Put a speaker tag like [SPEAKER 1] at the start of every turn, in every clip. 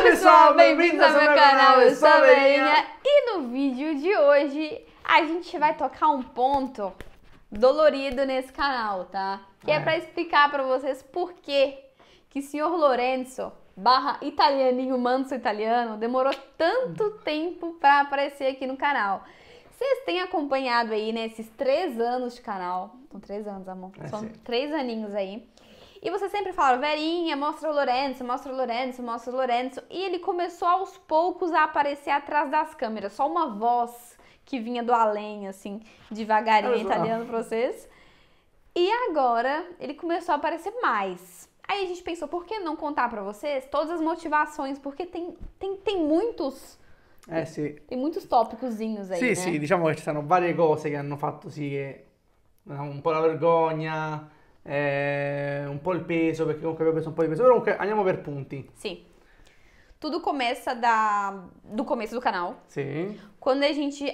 [SPEAKER 1] Oi pessoal, bem-vindos ao meu canal, eu sou a Verinha E no vídeo de hoje a gente vai tocar um ponto dolorido nesse canal, tá? Que é, é pra explicar pra vocês por que que senhor Lorenzo barra italianinho manso italiano demorou tanto hum. tempo pra aparecer aqui no canal. Vocês têm acompanhado aí nesses né, três anos de canal, são três anos amor, é são sim. três aninhos aí e você sempre fala, Verinha, mostra o Lourenço, mostra o Lourenço, mostra o Lourenço. E ele começou aos poucos a aparecer atrás das câmeras, só uma voz que vinha do além, assim, devagarinho, italiano pra vocês. E agora ele começou a aparecer mais. Aí a gente pensou, por que não contar para vocês todas as motivações? Porque tem, tem, tem muitos. É, sì. Tem muitos tópicozinhos aí. Sì, né? sì, diciamo
[SPEAKER 2] che ci sono varie cose che hanno fatto sì che un po' la vergogna, eh, un po' il peso, perché comunque abbiamo preso un po' di peso, però comunque andiamo per punti. Sim.
[SPEAKER 1] Tudo começa da, do começo do canal. Sim. Quando a gente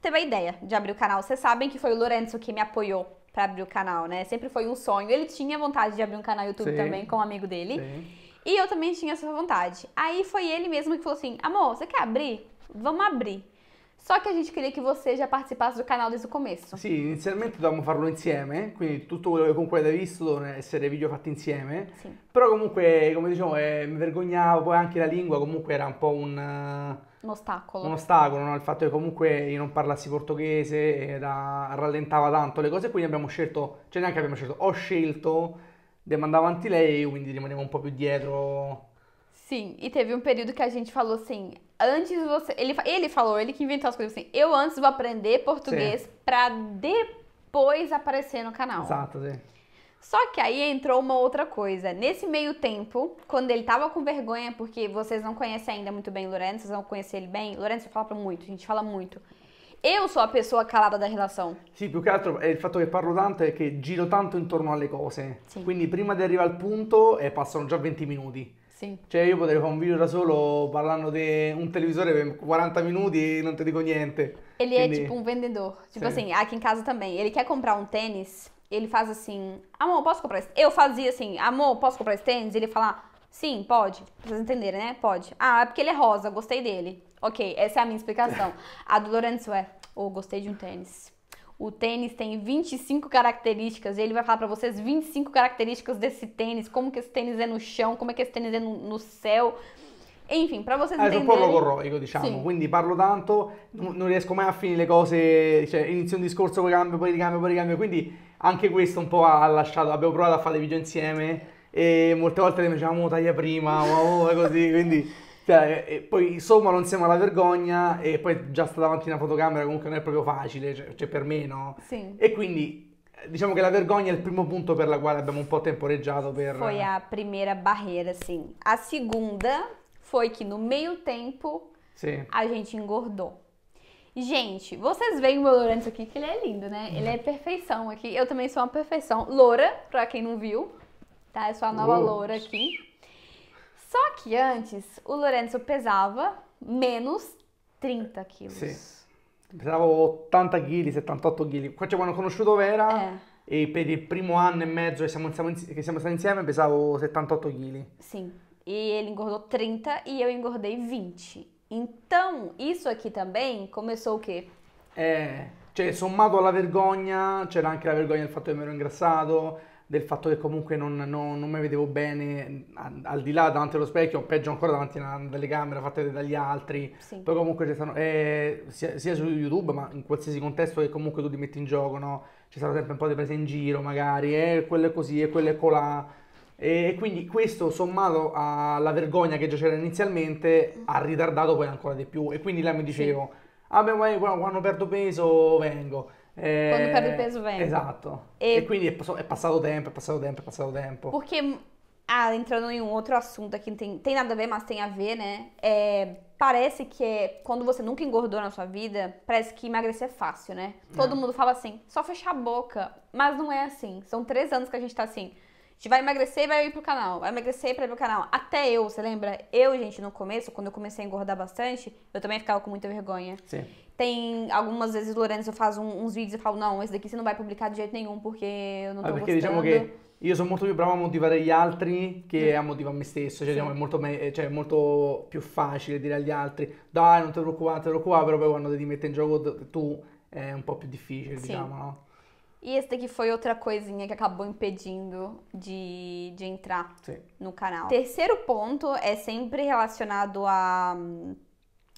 [SPEAKER 1] teve a ideia de abrir o canal. Vocês sabem que foi o Lorenzo que me apoiou para abrir o canal, né? Sempre foi um sonho. Ele tinha vontade de abrir um canal YouTube Sim. também com um amigo dele. Sim. E eu também tinha essa vontade. Aí foi ele mesmo que falou assim: amor, você quer abrir? Vamos abrir. Só que a gente queria que você já partecipasse do canale desde o começo. Sì,
[SPEAKER 2] inizialmente dovevamo farlo insieme, quindi tutto quello che comunque avete visto dovevano essere video fatti insieme. Sì. Però comunque, come diciamo, eh, mi vergognavo, poi anche la lingua comunque era un po' un...
[SPEAKER 1] Un ostacolo. Un
[SPEAKER 2] ostacolo, no? il fatto che comunque io non parlassi portoghese era, rallentava tanto le cose, quindi abbiamo scelto, cioè neanche abbiamo scelto, ho scelto di mandare avanti lei, quindi rimanevo un po' più dietro
[SPEAKER 1] Sim, e teve um período que a gente falou assim, antes você. Ele, ele falou, ele que inventou as coisas assim. Eu antes vou aprender português Sim. pra depois aparecer no canal. Exato, né? Só que aí entrou uma outra coisa. Nesse meio tempo, quando ele tava com vergonha, porque vocês não conhecem ainda muito bem Lourenço, vocês vão conhecer ele bem. Lourenço fala muito, a gente fala muito. eu sou a pessoa calada da relação
[SPEAKER 2] sim più che altro o il fatto che parlo tanto e che giro tanto intorno alle cose. Sim. Quindi prima di arrivare al punto eh, passano già 20 minuti. Sì. Cioè io potrei fare un video da solo parlando di un televisore per 40 minuti e non ti dico niente. Ele Quindi... é tipo um
[SPEAKER 1] vendedor. Tipo assim, aqui em casa também. Ele quer comprar um tênis, ele faz assim, amor, posso comprar esse? Eu fazia assim, amor, posso comprar esse tênis? Ele fala, sim, pode. Pra vocês entenderem, né? Pode. Ah, é porque ele é rosa, gostei dele. Ok, essa é a minha explicação. a do Lourenço é, ou oh, gostei de um tênis. O tênis tem 25 características e ele vai falar para vocês 25 características desse tênis, como que esse tênis è no chão, come che esse tênis è no, no céu. Infine, però se Adesso entenderei... poco
[SPEAKER 2] corroico, diciamo, sì. quindi parlo tanto, non riesco mai a finire le cose, cioè inizio un discorso, poi cambio, poi ricambio, poi ricambio, quindi anche questo un po' ha lasciato, abbiamo provato a fare video insieme e molte volte le diciamo taglia prima, o oh, così, quindi... Cioè, poi insomma non siamo alla vergogna e poi già sta davanti a una fotocamera comunque non è proprio facile, cioè, cioè per me no? Sì. E quindi diciamo que a vergonha é o primeiro ponto pela qual abbiamo um pouco temporejado. Per... Foi a
[SPEAKER 1] primeira barreira, sim. A segunda foi que no meio tempo a gente engordou. Gente, vocês veem o meu Lourenço aqui, que ele é lindo, né? Ele é perfeição aqui. Eu também sou uma perfeição. Loura, pra quem não viu, tá? Eu sou a nova uh. loura aqui. Só que antes o Lorenzo pesava menos 30 quilos. Sì.
[SPEAKER 2] Pesavo 80 kg, 78 kg. Cioè, quando ho conosciuto Vera, eh. e per il primo anno e mezzo che siamo, che siamo stati insieme, pesavo 78 kg.
[SPEAKER 1] Sim. E ele engordou 30 e eu engordei 20. Então, isso aqui também começou o quê?
[SPEAKER 2] É, eh, cioè, sommato alla vergogna, c'era anche la vergogna del fatto che mi ero ingrassato, del fatto che comunque non, non, non mi vedevo bene al, al di là davanti allo specchio, peggio ancora davanti a una telecamera fatta dagli altri, sì. poi comunque ci sono, eh, sia, sia, su YouTube ma in qualsiasi contesto che comunque tu ti metti in gioco, no? ci saranno sempre un po' di prese in giro magari, e eh, quello è così e quello è colà, e quindi questo sommato alla vergogna che già c'era inizialmente ha ritardato poi ancora di più e quindi là mi dicevo, sì. ah beh, quando perdo peso vengo Quando perdi é, peso vem. exato E, e quindi é è, o tempo, passado o tempo, é é passado o tempo.
[SPEAKER 1] Porque, ah, entrando em um outro assunto aqui, tem, tem nada a ver, mas tem a ver, né? É, parece que quando você nunca engordou na sua vida, parece que emagrecer é fácil, né? Todo é. mundo fala assim, só fechar a boca. Mas não é assim. São três anos que a gente tá assim gente vai emagrecer e vai ir pro canal. Vai emagrecer para ir pro canal. Até eu, você lembra? Eu, gente, no começo, quando eu comecei a engordar bastante, eu também ficava com muita vergonha. Sim. Tem algumas vezes, Lourenço, eu faço um, uns vídeos e falo, não, esse daqui você não vai publicar de jeito nenhum, porque eu não ah, tô perché Porque diciamo che
[SPEAKER 2] io sono molto più bravo a motivare gli altri che a motivare me stesso, cioè, diciamo, è molto, me- eh, cioè, è molto più facile dire agli altri dai non ti preoccupare, te ti preoccupare, però poi quando ti metti in gioco tu è un po' più difficile, Sì. diciamo, no?
[SPEAKER 1] E esse daqui foi outra coisinha que acabou impedindo de, de entrar Sim. no canal. Terceiro ponto é sempre relacionado a hum,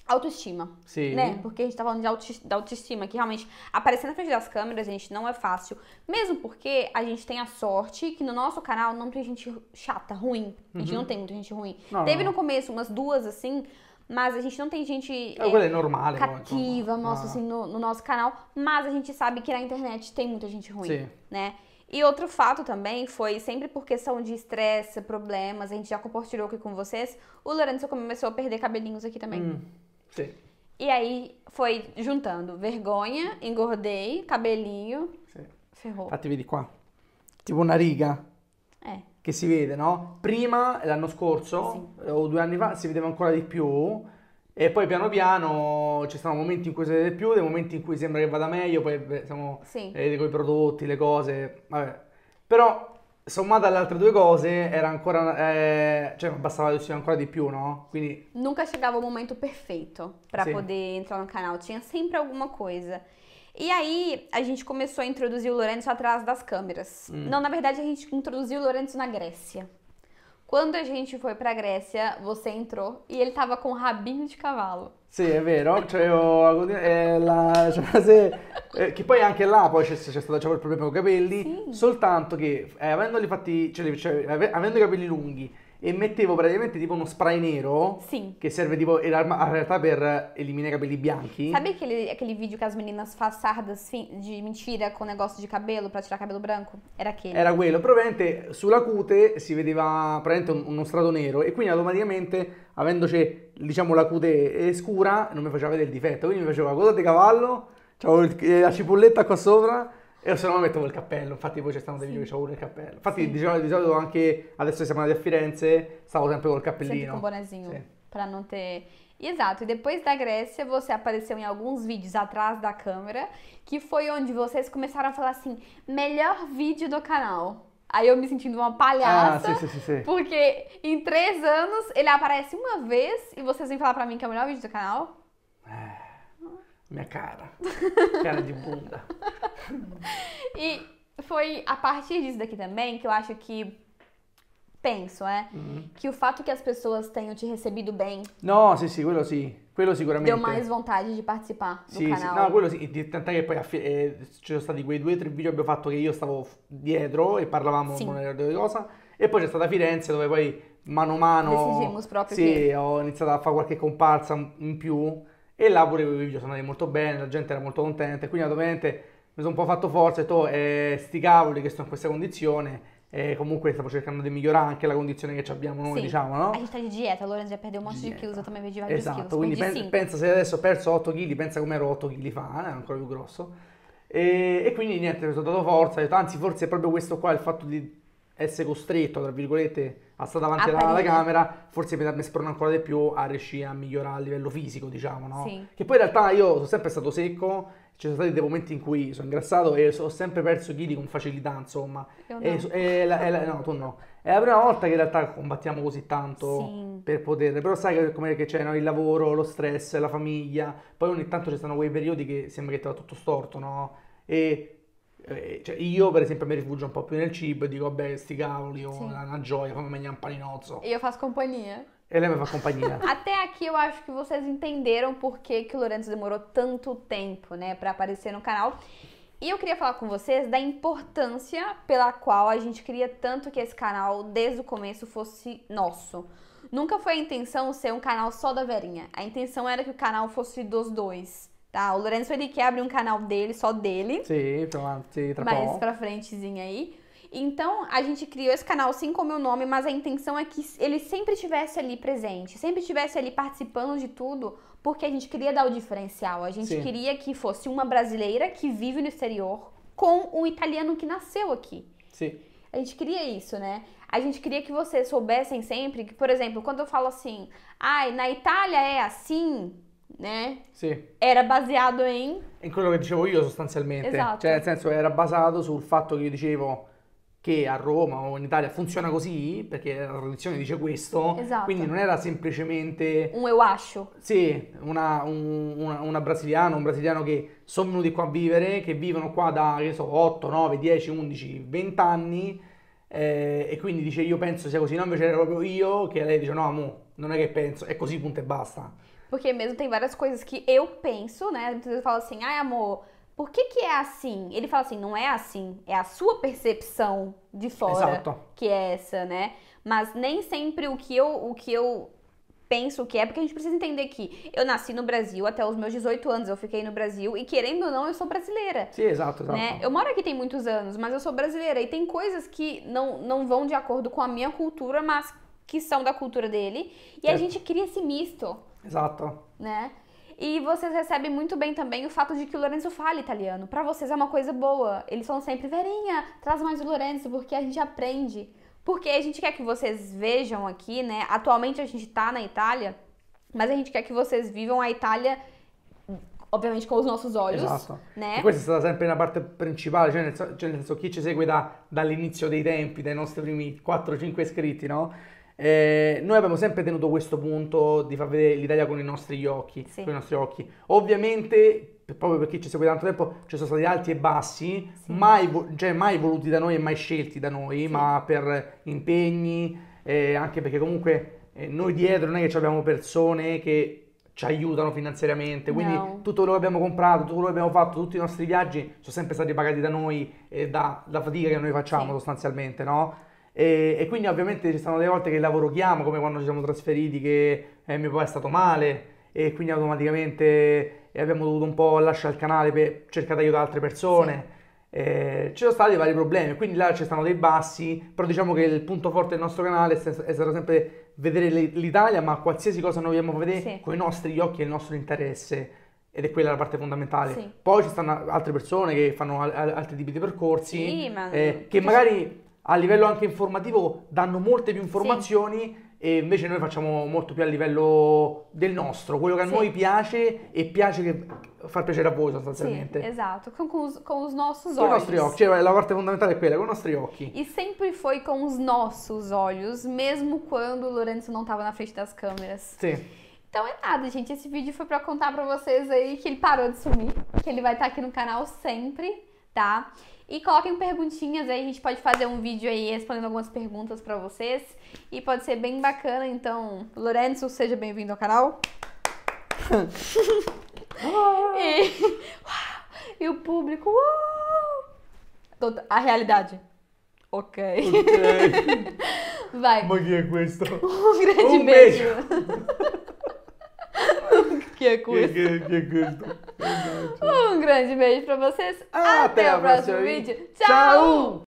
[SPEAKER 1] autoestima. Sim. Né? Porque a gente tá falando de da autoestima, que realmente aparecer na frente das câmeras, a gente, não é fácil. Mesmo porque a gente tem a sorte que no nosso canal não tem gente chata, ruim. A gente uhum. não tem muita gente ruim. Não, Teve não. no começo umas duas assim. Mas a gente não tem gente é, é, normal, é cativa, é nossa, ah. assim, no, no, nosso canal. Mas a gente sabe que na internet tem muita gente ruim, Sim. né? E outro fato também foi, sempre por questão de estresse, problemas, a gente já compartilhou aqui com vocês, o Lourenço começou a perder cabelinhos aqui também. Hum, sim. E aí foi juntando vergonha, engordei, cabelinho, sim. ferrou. Fatevi
[SPEAKER 2] de qua. Tipo nariga. É. che si vede, no? Prima, l'anno scorso, sì. o due anni fa, si vedeva ancora di più, e poi piano piano ci sono momenti in cui si vede più, dei momenti in cui sembra che vada meglio, poi siamo sì. eh, con i prodotti, le cose, vabbè. Però sommata alle altre due cose era ancora, eh, cioè bastava riuscire ancora di più, no? Quindi...
[SPEAKER 1] Nunca chegava un momento perfetto per sì. poder entrar no canal, tinha sempre alguma cosa. E aí a gente começou a introduzir o Lourenço atrás das câmeras. Hum. Não, na verdade a gente introduziu o Lourenço na Grécia. Quando a gente foi pra Grécia, você entrou e ele tava com um rabinho de cavalo.
[SPEAKER 2] Sim, é vero, cioè, ho, eh, la, cioè, se, eh, poi anche lá, poi c'è, c'è stato quel problema con i capelli, Sim. soltanto che eh, fatti, cioè, cioè, avendo i capelli lunghi e mettevo praticamente tipo uno spray nero Sim. que serve tipo in realtà per eliminare i capelli bianchi. Sabe
[SPEAKER 1] aquele, aquele vídeo que as meninas fazem di mentira con negócio de cabelo para tirar cabelo branco? Era aquele. Era
[SPEAKER 2] quello, probabilmente sulla cute si vedeva praticamente uno strato nero e quindi automaticamente avendoci diciamo la cute scura non mi faceva vedere il difetto, quindi mi faceva cosa di cavallo, c'avevo eh, la cipolletta qua sopra eu se non mi mettevo il cappello, infatti voi c'è stato dei video che c'avevo il cappello. Infatti sì. di, solito, anche, adesso siamo andati a Firenze, stavo sempre col cappellino. Sempre com
[SPEAKER 1] bonezinho, sì. pra não ter... Exato, e depois da Grécia você apareceu em alguns vídeos atrás da câmera, que foi onde vocês começaram a falar assim: melhor vídeo do canal. Aí eu me sentindo uma palhaça. Ah, sim, sim, sim. Porque em três anos ele aparece uma vez e vocês vêm falar pra mim que é o melhor vídeo do canal.
[SPEAKER 2] Minha cara. Cara de bunda.
[SPEAKER 1] e foi a partir disso daqui também que eu acho que. Penso, é. Uhum. Que o fato que as pessoas tenham te recebido bem.
[SPEAKER 2] Não, sim sim quello sì. Quello sicuramente. Deu mais
[SPEAKER 1] vontade di partecipare no sì, canale. Sì. No, quello
[SPEAKER 2] sì. Tant'è che poi eh, ci sono stati quei due o tre video che abbiamo fatto che io stavo dietro e parlavamo sì. con di cosa. E poi c'è stata Firenze dove poi mano a mano. Decidimos proprio. Sì, che... ho iniziato a fare qualche comparsa in più E là pure i video sono andati molto bene, la gente era molto contenta, quindi ovviamente mi sono un po' fatto forza e detto, oh, eh, sti cavoli che sto in questa condizione, e comunque stiamo cercando di migliorare anche la condizione che abbiamo noi, sì. diciamo, no?
[SPEAKER 1] Hai di dieta, allora già perdevo un monte di chiuso, tu mi veniva Esatto, chiuso, quindi pen-
[SPEAKER 2] pensa se adesso ho perso 8 kg, pensa come ero 8 kg fa, era eh, ancora più grosso. E, e quindi niente, mi sono dato forza, ho detto, anzi forse è proprio questo qua, il fatto di essere costretto, tra virgolette, a stare davanti alla, alla camera, forse mi, mi sprona ancora di più a riuscire a migliorare a livello fisico, diciamo, no? Sì. Che poi in realtà io sono sempre stato secco, ci sono stati dei momenti in cui sono ingrassato e ho sempre perso chili con facilità, insomma. Io no. E, e la, no, tu no. È la prima volta che in realtà combattiamo così tanto sì. per poter, però sai che, come che c'è no? il lavoro, lo stress, la famiglia, poi ogni tanto ci stanno quei periodi che sembra che ti va tutto storto, no? E Cioè, io per esempio mi rifugio un po' più nel cibo e dico beh sti cavoli, oh, sì. una gioia, um mangiare un paninozzo. E eu
[SPEAKER 1] faço companhia.
[SPEAKER 2] Ele me faz companhia.
[SPEAKER 1] Até aqui eu acho que vocês entenderam por que, que o Lourenço demorou tanto tempo, né, para aparecer no canal. E eu queria falar com vocês da importância pela qual a gente queria tanto que esse canal, desde o começo, fosse nosso. Nunca foi a intenção ser um canal só da Verinha. A intenção era que o canal fosse dos dois. Tá, o Lourenço ele quer abrir um canal dele, só dele.
[SPEAKER 2] Sim, pra uma sim, Mais pra
[SPEAKER 1] frentezinha aí. Então, a gente criou esse canal sim com o meu nome, mas a intenção é que ele sempre estivesse ali presente, sempre estivesse ali participando de tudo, porque a gente queria dar o diferencial. A gente sim. queria que fosse uma brasileira que vive no exterior com um italiano que nasceu aqui. Sim. A gente queria isso, né? A gente queria que vocês soubessem sempre que, por exemplo, quando eu falo assim, ai, na Itália é assim, né? Sì. Era basato in...
[SPEAKER 2] In quello che dicevo io sostanzialmente. Esatto. Cioè nel senso era basato sul fatto che io dicevo che a Roma o in Italia funziona così, perché la tradizione dice questo, esatto. quindi non era semplicemente...
[SPEAKER 1] Un ewascio. Sì,
[SPEAKER 2] una, un, una, una brasiliana, un brasiliano che sono venuti qua a vivere, che vivono qua da, che so, 8, 9, 10, 11, 20 anni, eh, e quindi dice io penso sia così, no invece era proprio io, che lei dice no, mo, non è che penso, è così punto e basta.
[SPEAKER 1] Porque mesmo tem várias coisas que eu penso, né? Muitas vezes eu falo assim, ai amor, por que, que é assim? Ele fala assim, não é assim, é a sua percepção de fora Exato. que é essa, né? Mas nem sempre o que eu, o que eu penso que é, porque a gente precisa entender que eu nasci no Brasil até os meus 18 anos, eu fiquei no Brasil e querendo ou não, eu sou brasileira. Sim, exato, exato. Né? Eu moro aqui tem muitos anos, mas eu sou brasileira e tem coisas que não, não vão de acordo com a minha cultura, mas que são da cultura dele. E é. a gente cria esse misto. Exato. Né? E vocês recebem muito bem também o fato de que o Lorenzo fala italiano. Para vocês é uma coisa boa. Eles são sempre, Verinha, traz mais o Lorenzo, porque a gente aprende. Porque a gente quer que vocês vejam aqui, né? Atualmente a gente tá na Itália, mas a gente quer que vocês vivam a Itália obviamente com os nossos olhos. exato
[SPEAKER 2] Né? E questa è stata sempre una parte principale, cioè nel, cioè nel senso chi ci segue da, dall'inizio dei tempi, dai nostri primi 4-5 iscritti, no? Eh, noi abbiamo sempre tenuto questo punto di far vedere l'Italia con i nostri occhi. Sì. Con i nostri occhi. Ovviamente, proprio perché ci segue tanto tempo, ci sono stati alti e bassi, sì. mai, cioè, mai, voluti da noi e mai scelti da noi, sì. ma per impegni, eh, anche perché comunque eh, noi dietro non è che abbiamo persone che ci aiutano finanziariamente, quindi no. tutto quello che abbiamo comprato, tutto quello che abbiamo fatto, tutti i nostri viaggi sono sempre stati pagati da noi e da, da fatica che noi facciamo sostanzialmente, no? E, e, quindi ovviamente ci sono delle volte che lavoro lavoriamo, come quando ci siamo trasferiti, che eh, mio papà è stato male e quindi automaticamente eh, abbiamo dovuto un po' lasciare il canale per cercare di aiutare altre persone. Sì. Eh, ci sono stati vari problemi, quindi là ci stanno dei bassi, però diciamo che il punto forte del nostro canale è stato sempre vedere l'Italia, ma qualsiasi cosa noi vogliamo vedere sì. con i nostri occhi e il nostro interesse. Ed è quella la parte fondamentale. Sì. Poi ci stanno altre persone che fanno altri tipi di percorsi, ma... eh, che magari a livello anche informativo danno molte più informazioni sì. e invece noi facciamo molto più a livello del nostro, quello che sì. a noi piace e piace che far piacere a voi sostanzialmente. Sim,
[SPEAKER 1] exato, com, os, nossos olhos. Com os nossos olhos,
[SPEAKER 2] a parte fundamental é quella, com os nossos olhos.
[SPEAKER 1] E sempre foi com os nossos olhos, mesmo quando o Lourenço não estava na frente das câmeras. Sim. Então é nada, gente, esse vídeo foi para contar para vocês aí que ele parou de sumir, que ele vai estar tá aqui no canal sempre, tá? E coloquem perguntinhas aí, a gente pode fazer um vídeo aí respondendo algumas perguntas para vocês. E pode ser bem bacana, então, Lourenço, seja bem-vindo ao canal. e, e, o público. Uau! A realidade. Ok.
[SPEAKER 2] okay.
[SPEAKER 1] Vai. Uma guia
[SPEAKER 2] Um grande um beijo. beijo que é custo. Que, que, é
[SPEAKER 1] Um grande beijo pra vocês. Até, até o próximo vídeo. Tchau! Tchau.